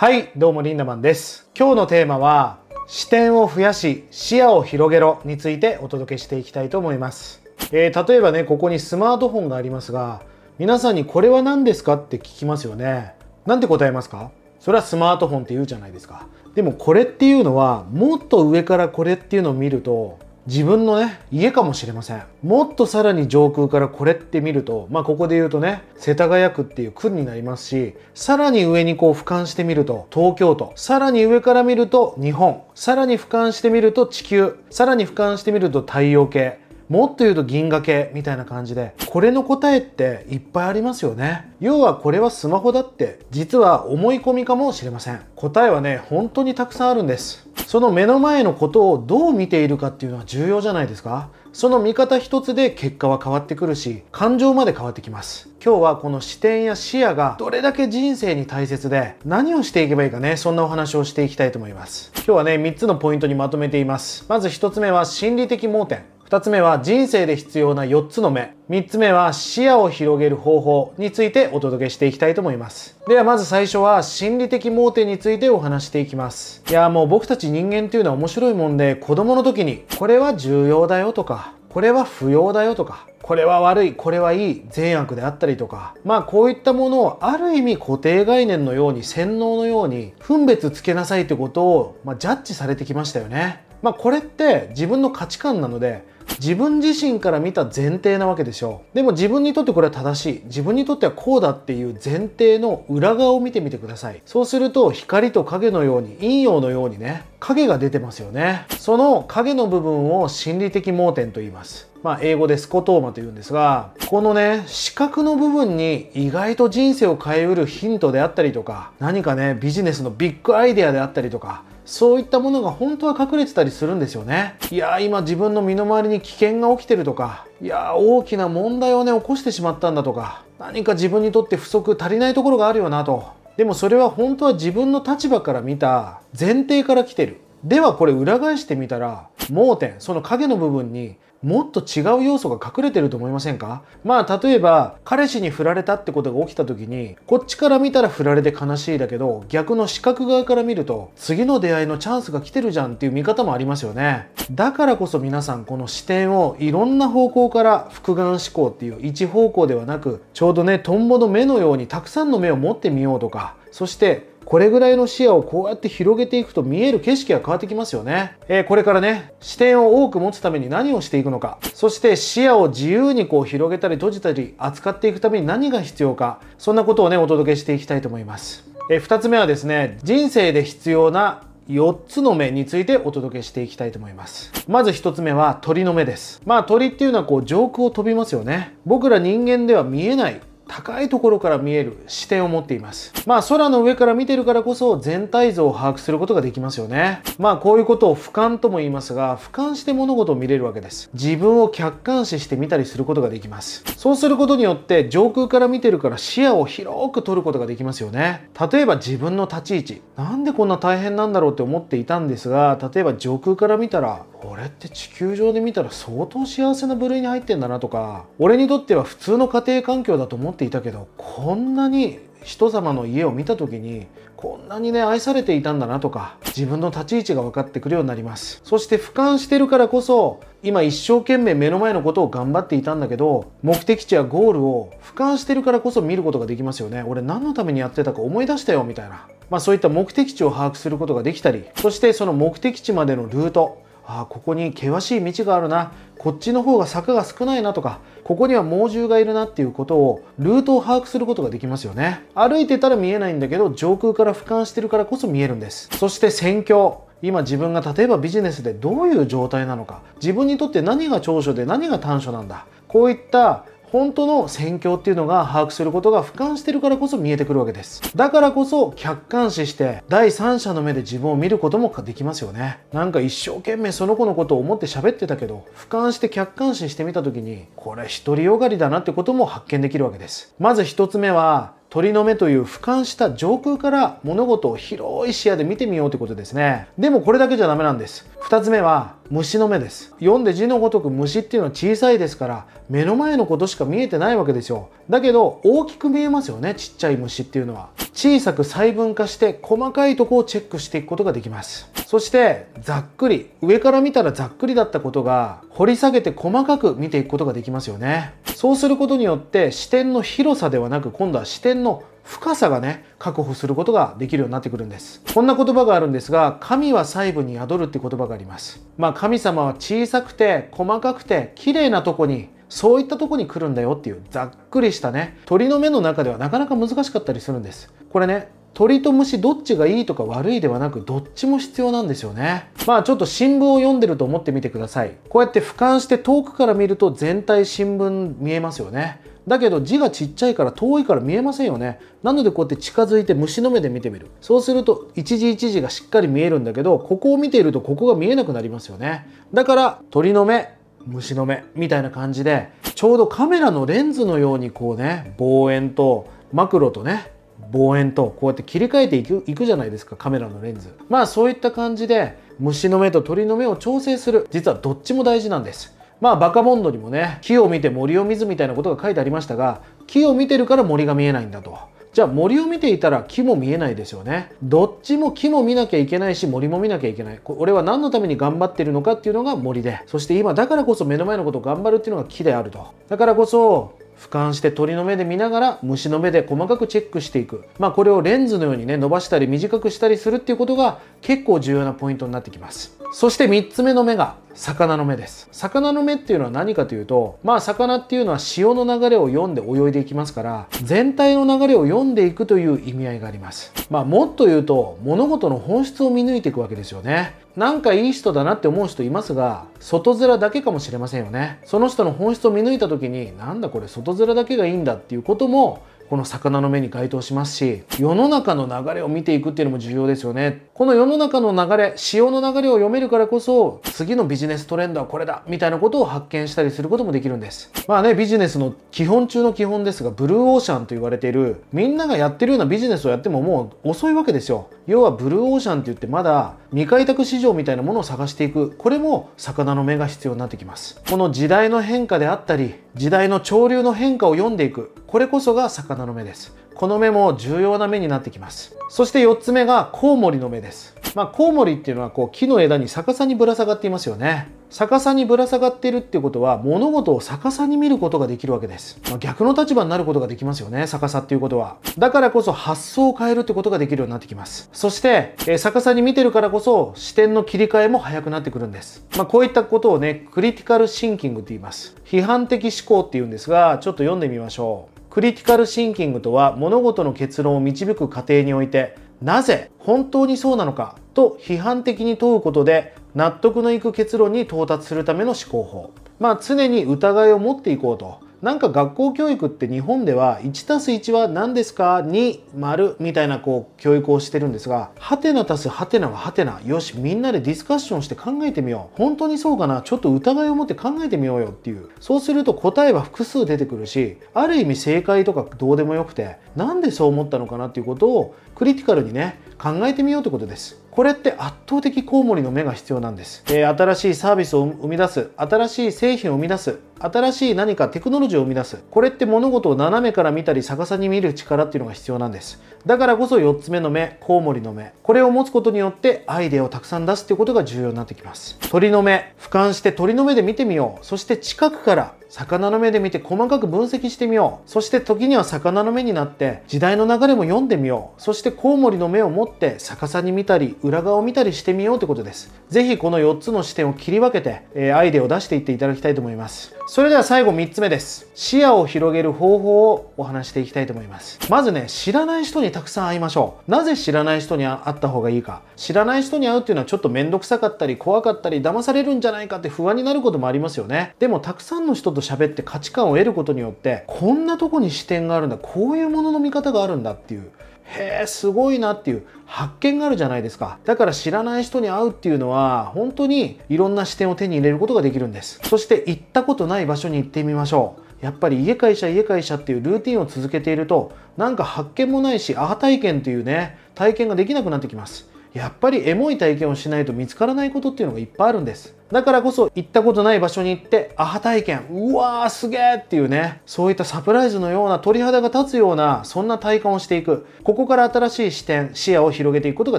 はい、どうもリンダマンです。今日のテーマは、視点を増やし、視野を広げろについてお届けしていきたいと思います。えー、例えばね、ここにスマートフォンがありますが、皆さんにこれは何ですかって聞きますよね。なんて答えますかそれはスマートフォンって言うじゃないですか。でもこれっていうのは、もっと上からこれっていうのを見ると、自分のね、家かもしれません。もっとさらに上空からこれって見ると、まあここで言うとね、世田谷区っていう区になりますし、さらに上にこう俯瞰してみると東京都、さらに上から見ると日本、さらに俯瞰してみると地球、さらに俯瞰してみると太陽系、もっと言うと銀河系みたいな感じでこれの答えっていっぱいありますよね要はこれはスマホだって実は思い込みかもしれません答えはね本当にたくさんあるんですその目の前のことをどう見ているかっていうのは重要じゃないですかその見方一つで結果は変わってくるし感情まで変わってきます今日はこの視点や視野がどれだけ人生に大切で何をしていけばいいかねそんなお話をしていきたいと思います今日はね3つのポイントにまとめていますまず1つ目は心理的盲点二つ目は人生で必要な四つの目三つ目は視野を広げる方法についてお届けしていきたいと思いますではまず最初は心理的盲点についてお話していきますいやもう僕たち人間っていうのは面白いもんで子供の時にこれは重要だよとかこれは不要だよとかこれは悪いこれはいい善悪であったりとかまあこういったものをある意味固定概念のように洗脳のように分別つけなさいってことを、まあ、ジャッジされてきましたよねまあこれって自分の価値観なので自分自身から見た前提なわけでしょうでも自分にとってこれは正しい自分にとってはこうだっていう前提の裏側を見てみてくださいそうすると光と影のように陰陽のようにね影が出てますよねその影の部分を心理的盲点と言いますまあ、英語でスコトーマというんですがこのね視覚の部分に意外と人生を変えうるヒントであったりとか何かねビジネスのビッグアイデアであったりとかそういったものが本当は隠れてたりするんですよねいや今自分の身の回りに危険が起きてるとかいや大きな問題をね起こしてしまったんだとか何か自分にとって不足足りないところがあるよなとでもそれは本当は自分の立場から見た前提から来てるではこれ裏返してみたら盲点その影の部分にもっと違う要素が隠れてると思いませんかまあ例えば彼氏に振られたってことが起きた時にこっちから見たら振られて悲しいだけど逆の視覚側から見ると次の出会いのチャンスが来てるじゃんっていう見方もありますよねだからこそ皆さんこの視点をいろんな方向から複眼思考っていう一方向ではなくちょうどねトンボの目のようにたくさんの目を持ってみようとかそしてこれぐらいの視野をこうやって広げていくと見える景色が変わってきますよね。えー、これからね、視点を多く持つために何をしていくのか、そして視野を自由にこう広げたり閉じたり扱っていくために何が必要か、そんなことをね、お届けしていきたいと思います。えー、2つ目はですね、人生で必要な4つの目についてお届けしていきたいと思います。まず1つ目は鳥の目です。まあ鳥っていうのはこう上空を飛びますよね。僕ら人間では見えない高いところから見える視点を持っています。まあ空の上から見てるからこそ全体像を把握することができますよね。まあこういうことを俯瞰とも言いますが、俯瞰して物事を見れるわけです。自分を客観視して見たりすることができます。そうすることによって上空から見てるから視野を広く取ることができますよね。例えば自分の立ち位置。なんでこんな大変なんだろうって思っていたんですが、例えば上空から見たら、れって地球上で見たら相当幸せな部類に入ってんだなとか俺にとっては普通の家庭環境だと思っていたけどこんなに人様の家を見た時にこんなにね愛されていたんだなとか自分の立ち位置が分かってくるようになりますそして俯瞰してるからこそ今一生懸命目の前のことを頑張っていたんだけど目的地やゴールを俯瞰してるからこそ見ることができますよね俺何のためにやってたか思い出したよみたいなまあそういった目的地を把握することができたりそしてその目的地までのルートああここに険しい道があるなこっちの方が坂が少ないなとかここには猛獣がいるなっていうことをルートを把握することができますよね歩いてたら見えないんだけど上空から俯瞰してるからこそ見えるんですそして戦況今自分が例えばビジネスでどういう状態なのか自分にとって何が長所で何が短所なんだこういった本当の戦況っていうのが把握することが俯瞰してるからこそ見えてくるわけですだからこそ客観視して第三者の目で自分を見ることもできますよねなんか一生懸命その子のことを思って喋ってたけど俯瞰して客観視してみた時にこれ独りよがりだなってことも発見できるわけですまず1つ目は鳥の目という俯瞰した上空から物事を広い視野で見てみようってことですね。でもこれだけじゃダメなんです。2つ目は虫の目です読んで字のごとく虫っていうのは小さいですから目の前のことしか見えてないわけですよだけど大きく見えますよねちっちゃい虫っていうのは小さく細分化して細かいとこをチェックしていくことができますそしてざっくり上から見たらざっくりだったことが掘り下げて細かく見ていくことができますよねそうすることによって視点の広さではなく今度は視点の深さがね確保することができるようになってくるんですこんな言葉があるんですが神は細部に宿るって言葉がありますまあ神様は小さくて細かくて綺麗なとこにそういったとこに来るんだよっていうざっくりしたね鳥の目の中ではなかなか難しかったりするんですこれね鳥と虫どっちがいいとか悪いではなくどっちも必要なんですよねまあちょっと新聞を読んでると思ってみてくださいこうやって俯瞰して遠くから見ると全体新聞見えますよねだけど字がちっちゃいから遠いから見えませんよねなのでこうやって近づいて虫の目で見てみるそうすると一字一字がしっかり見えるんだけどここを見ているとここが見えなくなりますよねだから鳥の目虫の目みたいな感じでちょうどカメラのレンズのようにこうね望遠とマクロとね望遠とこうやって切り替えていくいくじゃないですかカメラのレンズまあそういった感じで虫の目と鳥の目を調整する実はどっちも大事なんですまあバカボンドにもね木を見て森を見ずみたいなことが書いてありましたが木を見てるから森が見えないんだと。じゃあ森を見ていたら木も見えないですよねどっちも木も見なきゃいけないし森も見なきゃいけない俺は何のために頑張ってるのかっていうのが森でそして今だからこそ目の前のことを頑張るっていうのが木であるとだからこそ俯瞰して鳥の目で見ながら虫の目で細かくチェックしていく、まあ、これをレンズのようにね伸ばしたり短くしたりするっていうことが結構重要なポイントになってきますそして3つ目の目が魚の目です魚の目っていうのは何かというとまあ魚っていうのは潮の流れを読んで泳いでいきますから全体の流れを読んでいくという意味合いがありますまあもっと言うと物事の本質を見抜いていくわけですよねなんかいい人だなって思う人いますが外面だけかもしれませんよねその人の本質を見抜いた時になんだこれ外面だけがいいんだっていうこともこの魚の目に該当しますし世の中の流れを見ていくっていうのも重要ですよねこの世の中の流れ、潮の流れを読めるからこそ、次のビジネストレンドはこれだみたいなことを発見したりすることもできるんです。まあね、ビジネスの基本中の基本ですが、ブルーオーシャンと言われている、みんながやってるようなビジネスをやってももう遅いわけですよ。要はブルーオーシャンって言ってまだ未開拓市場みたいなものを探していく。これも魚の目が必要になってきます。この時代の変化であったり、時代の潮流の変化を読んでいく。これこそが魚の目です。この目も重要な目になってきます。そして4つ目がコウモリの目です。まあ、コウモリっていうのはこう木の枝に逆さにぶら下がっていますよね。逆さにぶら下がっているっていうことは物事を逆さに見ることができるわけです。まあ、逆の立場になることができますよね。逆さっていうことは。だからこそ発想を変えるってことができるようになってきます。そして、えー、逆さに見てるからこそ視点の切り替えも早くなってくるんです。まあ、こういったことをね、クリティカルシンキングって言います。批判的思考って言うんですが、ちょっと読んでみましょう。クリティカルシンキングとは物事の結論を導く過程においてなぜ本当にそうなのかと批判的に問うことで納得のいく結論に到達するための思考法まあ常に疑いを持っていこうとなんか学校教育って日本では 1+1 は何ですか ?2 丸みたいなこう教育をしてるんですが、ハテナ足すハテナはハテナ。よし、みんなでディスカッションして考えてみよう。本当にそうかなちょっと疑いを持って考えてみようよっていう。そうすると答えは複数出てくるし、ある意味正解とかどうでもよくて、なんでそう思ったのかなっていうことをクリティカルにね、考えてみようってことです。これって圧倒的コウモリの目が必要なんです。で、新しいサービスを生み出す、新しい製品を生み出す、新しい何かテクノロジーを生み出す。これって物事を斜めから見たり逆さに見る力っていうのが必要なんです。だからこそ4つ目の目、コウモリの目。これを持つことによってアイデアをたくさん出すっていうことが重要になってきます。鳥の目、俯瞰して鳥の目で見てみよう。そして近くから魚の目で見て細かく分析してみようそして時には魚の目になって時代の流れも読んでみようそしてコウモリの目を持って逆さに見たり裏側を見たりしてみようってことです。ぜひこの4つの視点を切り分けて、えー、アイデアを出していっていただきたいと思います。それでは最後3つ目です。視野を広げる方法をお話していきたいと思います。まずね、知らない人にたくさん会いましょう。なぜ知らない人に会った方がいいか。知らない人に会うっていうのはちょっと面倒くさかったり怖かったり騙されるんじゃないかって不安になることもありますよね。でもたくさんの人と喋って価値観を得ることによって、こんなとこに視点があるんだ、こういうものの見方があるんだっていうへえすごいなっていう発見があるじゃないですかだから知らない人に会うっていうのは本当にいろんな視点を手に入れることができるんですそして行ったことない場所に行ってみましょうやっぱり家会社家会社っていうルーティンを続けているとなんか発見もないしアハ体験っていうね体験ができなくなってきますやっぱりエモい体験をしないと見つからないことっていうのがいっぱいあるんですだからこそ行ったことない場所に行ってアハ体験うわーすげえっていうねそういったサプライズのような鳥肌が立つようなそんな体感をしていくここから新しい視点視野を広げていくことが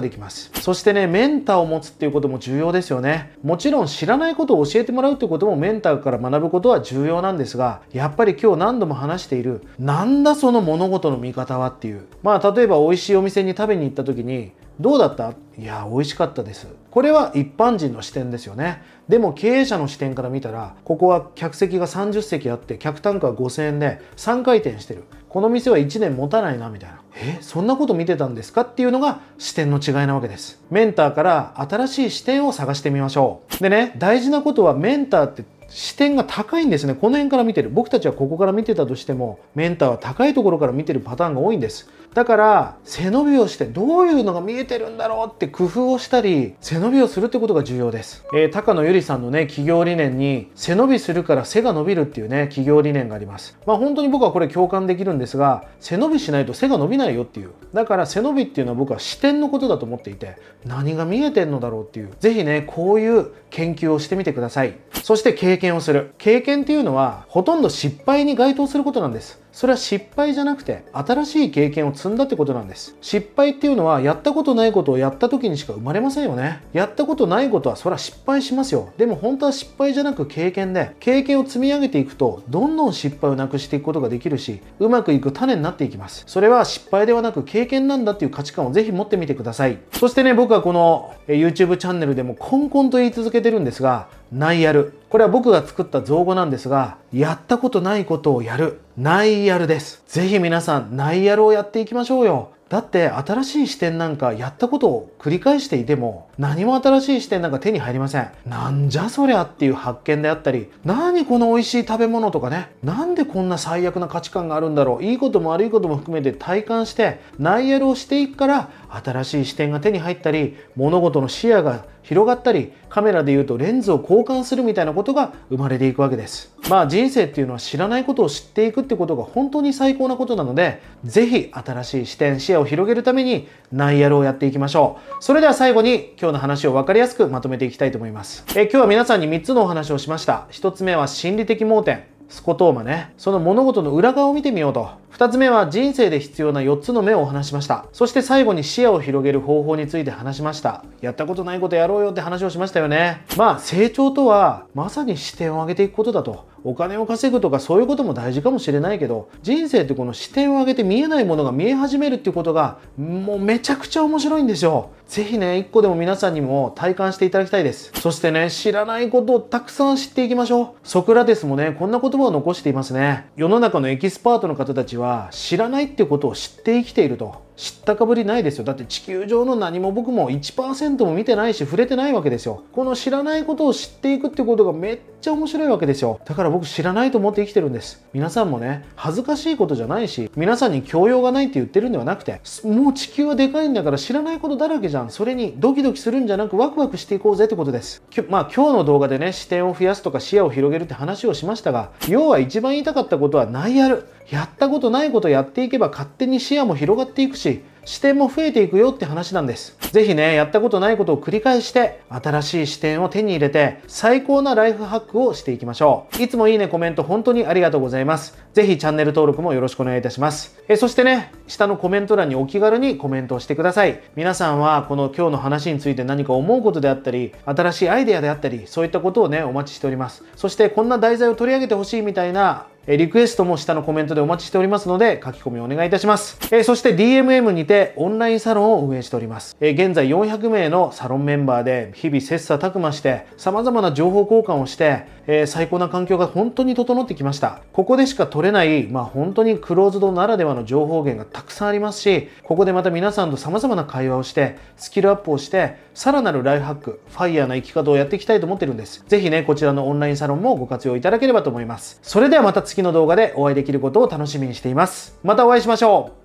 できますそしてねメンターを持つっていうことも重要ですよねもちろん知らないことを教えてもらうってこともメンターから学ぶことは重要なんですがやっぱり今日何度も話しているなんだその物事の見方はっていうまあ例えば美味しいお店に食べに行った時にどうだったいや美味しかったですこれは一般人の視点ですよねでも経営者の視点から見たらここは客席が30席あって客単価は5000円で3回転してるこの店は1年持たないなみたいなえそんなこと見てたんですかっていうのが視点の違いなわけですメンターから新しい視点を探してみましょうでね大事なことはメンターって視点が高いんですね。この辺から見てる。僕たちはここから見てたとしても、メンターは高いところから見てるパターンが多いんです。だから、背伸びをしてどういうのが見えてるんだろうって工夫をしたり、背伸びをするってことが重要です。えー、高野ゆりさんのね、企業理念に、背伸びするから背が伸びるっていうね、企業理念があります。まあ本当に僕はこれ共感できるんですが、背伸びしないと背が伸びないよっていう。だから背伸びっていうのは僕は視点のことだと思っていて、何が見えてんのだろうっていう。是非ね、こういう研究をしてみてください。そして経験をする経験っていうのはほとんど失敗に該当することなんですそれは失敗じゃなくて新しい経験を積んだってことなんです失敗っていうのはやったことないことをやった時にしか生まれませんよねやったことないことはそりゃ失敗しますよでも本当は失敗じゃなく経験で経験を積み上げていくとどんどん失敗をなくしていくことができるしうまくいく種になっていきますそれは失敗ではなく経験なんだっていう価値観をぜひ持ってみてくださいそしてね僕はこの YouTube チャンネルでもコンコンと言い続けてるんですがナイアル。これは僕が作った造語なんですが、やったことないことをやる。ナイアルです。ぜひ皆さん、ナイアルをやっていきましょうよ。だって新しい視点なんかやったことを繰り返していても何も新しい視点なんか手に入りません。なんじゃそりゃっていう発見であったり、何この美味しい食べ物とかね、なんでこんな最悪な価値観があるんだろう、いいことも悪いことも含めて体感してナイアルをしていくから新しい視点が手に入ったり、物事の視野が広がったりカメラでいうとレンズを交換するみたいなことが生まれていくわけですまあ人生っていうのは知らないことを知っていくってことが本当に最高なことなので是非新しい視点視野を広げるためにナイアルをやっていきましょうそれでは最後に今日の話を分かりやすくまとめていきたいと思いますえ今日は皆さんに3つのお話をしました1つ目は心理的盲点スコトーマねその物事の裏側を見てみようと2つ目は人生で必要な4つの目を話しましたそして最後に視野を広げる方法について話しましたやったことないことやろうよって話をしましたよねまあ成長とはまさに視点を上げていくことだとお金を稼ぐとかそういうことも大事かもしれないけど人生ってこの視点を上げて見えないものが見え始めるっていうことがもうめちゃくちゃ面白いんですよ是非ね一個でも皆さんにも体感していただきたいですそしてね知らないことをたくさん知っていきましょうソクラテスもねこんな言葉を残していますね世の中のエキスパートの方たちは知らないっていうことを知って生きていると知ったかぶりないですよだって地球上の何も僕も1%も見てないし触れてないわけですよこの知らないことを知っていくってことがめっちゃ面白いわけですよだから僕知らないと思って生きてるんです皆さんもね恥ずかしいことじゃないし皆さんに教養がないって言ってるんではなくてもう地球はでかいんだから知らないことだらけじゃんそれにドキドキするんじゃなくワクワクしていこうぜってことですまあ今日の動画でね視点を増やすとか視野を広げるって話をしましたが要は一番言いたかったことはないやるやったことないことやっていけば勝手に視野も広がっていくし視点も増えていくよって話なんです。ぜひね、やったことないことを繰り返して、新しい視点を手に入れて、最高なライフハックをしていきましょう。いつもいいね、コメント本当にありがとうございます。ぜひチャンネル登録もよろしくお願いいたします。えそしてね、下のコメント欄にお気軽にコメントをしてください。皆さんはこの今日の話について何か思うことであったり、新しいアイデアであったり、そういったことをね、お待ちしております。そしてこんな題材を取り上げてほしいみたいなえリクエストも下のコメントでお待ちしておりますので、書き込みお願いいたします。えそして DMM にてオンラインサロンを運営しております。え現在400名のサロンメンバーで日々切磋琢磨して、様々な情報交換をして、え最高な環境が本当に整ってきました。ここでしか取れない、まあ本当にクローズドならではの情報源がたくさんありますし、ここでまた皆さんと様々な会話をして、スキルアップをして、さらなるライフハック、ファイヤーな生き方をやっていきたいと思ってるんです。ぜひね、こちらのオンラインサロンもご活用いただければと思います。それではまた次次の動画でお会いできることを楽しみにしています。またお会いしましょう